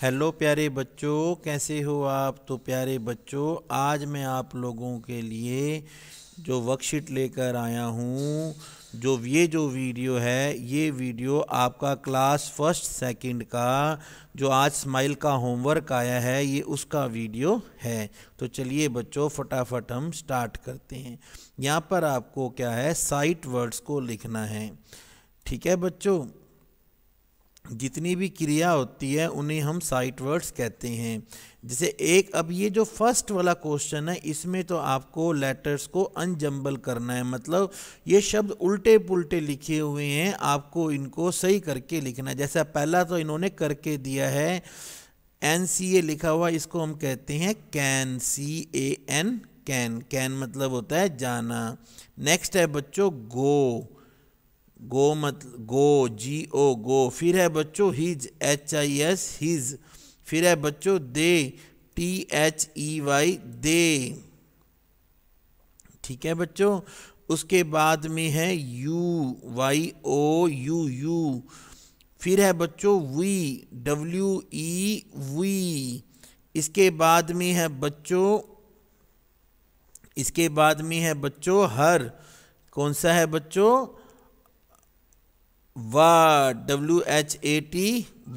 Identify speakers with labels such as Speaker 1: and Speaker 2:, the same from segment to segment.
Speaker 1: hello प्यारे बच्चों कैसे हो आप तो प्यारे बच्चों आज मैं आप लोगों के लिए जो वर्कशीट लेकर आया हूँ जो ये जो वीडियो है ये वीडियो आपका क्लास फर्स्ट सेकंड का जो आज स्माइल का होमवर्क आया है ये उसका वीडियो है तो चलिए बच्चों फटाफट हम स्टार्ट करते हैं यहाँ पर आपको क्या है साइट वर्ड्स को लिखना है ठीक है बच्चों जितनी भी क्रिया होती है उन्हें हम साइट वर्ड्स कहते हैं जैसे एक अब ये जो फर्स्ट वाला क्वेश्चन है इसमें तो आपको लेटर्स को अनजम्बल करना है मतलब ये शब्द उल्टे पुल्टे लिखे हुए हैं आपको इनको सही करके लिखना है जैसा पहला तो इन्होंने करके दिया है एन सी ए लिखा हुआ इसको हम कहते हैं can C A N can can मतलब होता है जाना नेक्स्ट है बच्चों गो गो मत गो जी ओ गो फिर है बच्चों his H I S his फिर है बच्चों they T H E Y they ठीक है बच्चों उसके बाद में है you Y O U you फिर है बच्चों वी डब्ल्यू ई वी इसके बाद में है बच्चों इसके बाद में है बच्चों हर कौन सा है बच्चों word W H A T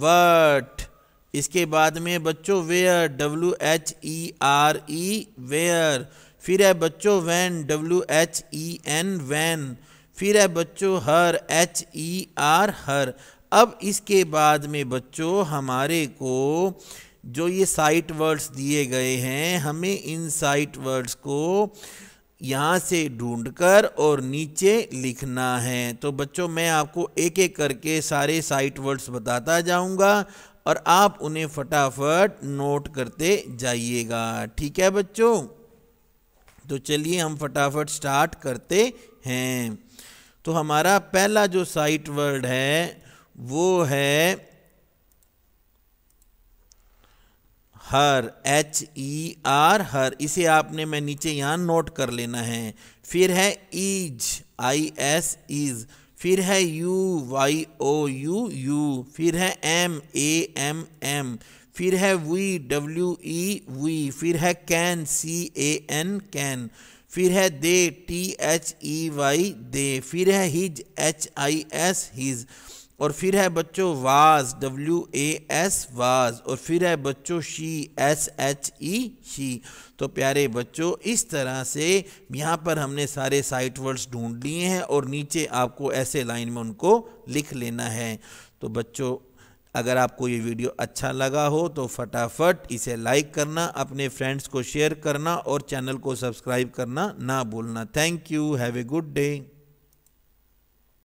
Speaker 1: what इसके बाद में बच्चों where W H E R E where फिर है बच्चों when W H E N when फिर है बच्चों हर एच ई आर हर अब इसके बाद में बच्चों हमारे को जो ये साइट वर्ड्स दिए गए हैं हमें इन साइट वर्ड्स को यहाँ से ढूंढकर और नीचे लिखना है तो बच्चों मैं आपको एक एक करके सारे साइट वर्ड्स बताता जाऊँगा और आप उन्हें फटाफट नोट करते जाइएगा ठीक है बच्चों तो चलिए हम फटाफट स्टार्ट करते हैं तो हमारा पहला जो साइट वर्ड है वो है हर एच ई आर हर इसे आपने मैं नीचे यहाँ नोट कर लेना है फिर है ईज आई एस ईज फिर है you Y O U you फिर है एम ए एम एम फिर है वी डब्ल्यू ई वी फिर है can C A N can फिर है they T H E Y they फिर है his H I S his और फिर है बच्चों was W A S was और फिर है बच्चों she S H E she तो प्यारे बच्चों इस तरह से यहाँ पर हमने सारे साइट वर्ड्स ढूंढ लिए हैं और नीचे आपको ऐसे लाइन में उनको लिख लेना है तो बच्चों अगर आपको ये वीडियो अच्छा लगा हो तो फटाफट इसे लाइक करना अपने फ्रेंड्स को शेयर करना और चैनल को सब्सक्राइब करना ना भूलना thank you have a good day